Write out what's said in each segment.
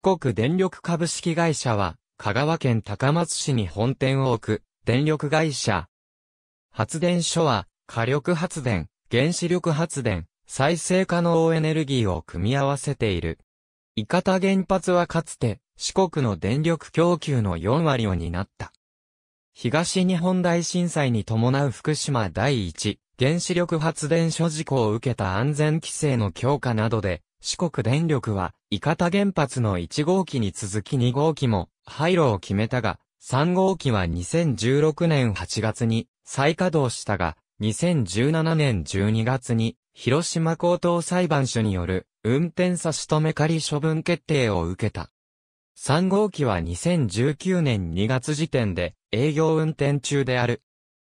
国電力株式会社は、香川県高松市に本店を置く、電力会社。発電所は、火力発電、原子力発電、再生可能エネルギーを組み合わせている。伊方原発はかつて、四国の電力供給の4割を担った。東日本大震災に伴う福島第一原子力発電所事故を受けた安全規制の強化などで四国電力は、伊方原発の1号機に続き2号機も、廃炉を決めたが、3号機は2016年8月に再稼働したが、2017年12月に、広島高等裁判所による、運転差し止め仮処分決定を受けた。3号機は2019年2月時点で、営業運転中である。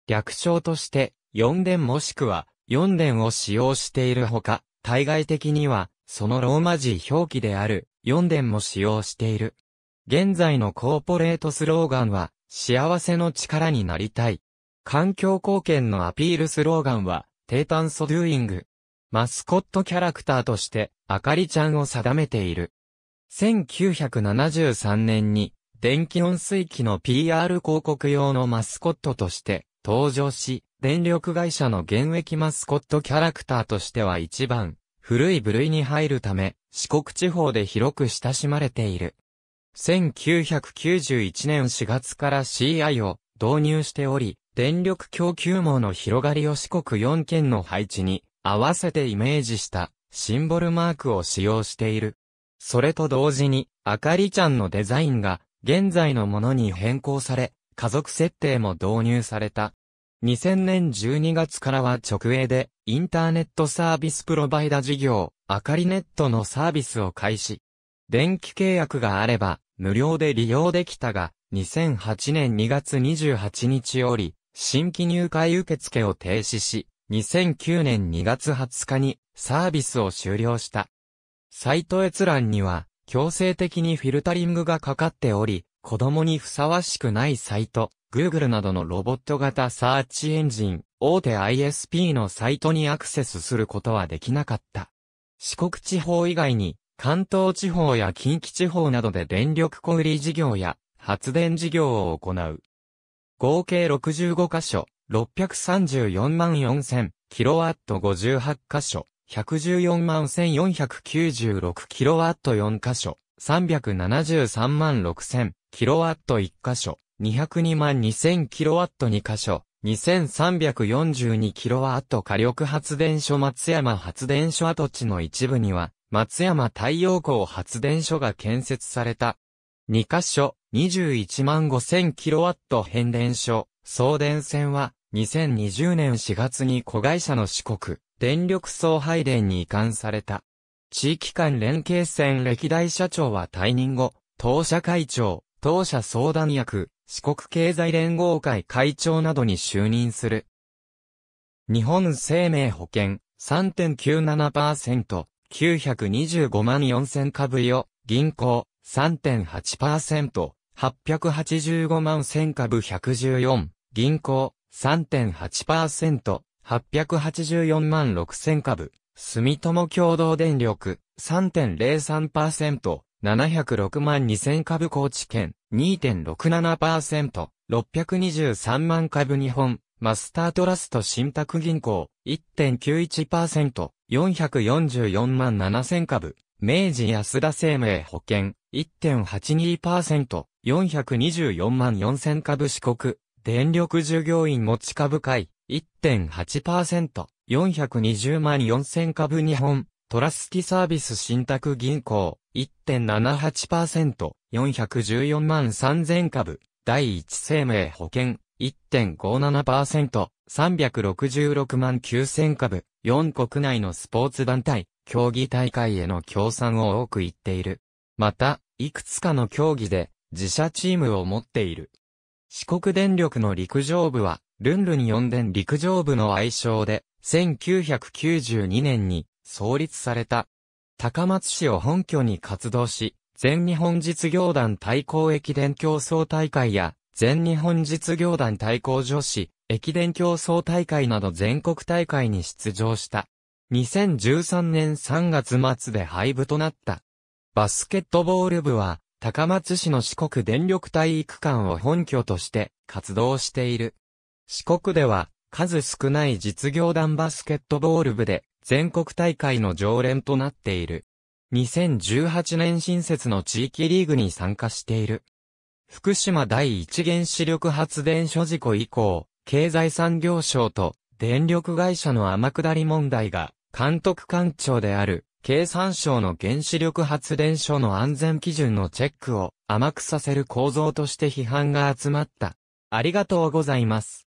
略称として、4電もしくは、4電を使用しているほか、対外的には、そのローマ字表記である4伝も使用している。現在のコーポレートスローガンは、幸せの力になりたい。環境貢献のアピールスローガンは、低炭素ドゥーイング。マスコットキャラクターとして、あかりちゃんを定めている。1973年に、電気温水器の PR 広告用のマスコットとして登場し、電力会社の現役マスコットキャラクターとしては一番古い部類に入るため、四国地方で広く親しまれている。1991年4月から CI を導入しており、電力供給網の広がりを四国4県の配置に合わせてイメージしたシンボルマークを使用している。それと同時に、あかりちゃんのデザインが現在のものに変更され、家族設定も導入された。2000年12月からは直営で、インターネットサービスプロバイダ事業、アカリネットのサービスを開始。電気契約があれば、無料で利用できたが、2008年2月28日より、新規入会受付を停止し、2009年2月20日にサービスを終了した。サイト閲覧には、強制的にフィルタリングがかかっており、子供にふさわしくないサイト、Google などのロボット型サーチエンジン、大手 ISP のサイトにアクセスすることはできなかった。四国地方以外に、関東地方や近畿地方などで電力小売事業や発電事業を行う。合計65箇所、634万4000、キロワット58箇所、114万1496キロワット4箇所、373万6000、キロワット1箇所、202万 2000kW 2箇所、2342kW 火力発電所松山発電所跡地の一部には、松山太陽光発電所が建設された。2カ所、21万 5000kW 変電所、送電線は、2020年4月に子会社の四国、電力送配電に移管された。地域間連携線歴代社長は退任後、当社会長、当社相談役、四国経済連合会会長などに就任する。日本生命保険3.97%、925万4000株よ、銀行3.8%、885万1000株114、銀行3.8%、884万6000株、住友共同電力3.03%、706万2000株高知県、2.67%、623万株日本、マスタートラスト信託銀行、1.91%、444万7000株、明治安田生命保険、1.82%、424万4000株四国、電力従業員持ち株会、1.8%、420万4000株日本、トラスキサービス信託銀行、1.78%、414万3000株、第一生命保険、1.57%、366万9000株、4国内のスポーツ団体、競技大会への協賛を多く言っている。また、いくつかの競技で、自社チームを持っている。四国電力の陸上部は、ルンルに4電陸上部の愛称で、1992年に創立された。高松市を本拠に活動し、全日本実業団対抗駅伝競争大会や、全日本実業団対抗女子、駅伝競争大会など全国大会に出場した。2013年3月末で廃部となった。バスケットボール部は、高松市の四国電力体育館を本拠として活動している。四国では、数少ない実業団バスケットボール部で全国大会の常連となっている。2018年新設の地域リーグに参加している。福島第一原子力発電所事故以降、経済産業省と電力会社の天下り問題が監督官庁である経産省の原子力発電所の安全基準のチェックを甘くさせる構造として批判が集まった。ありがとうございます。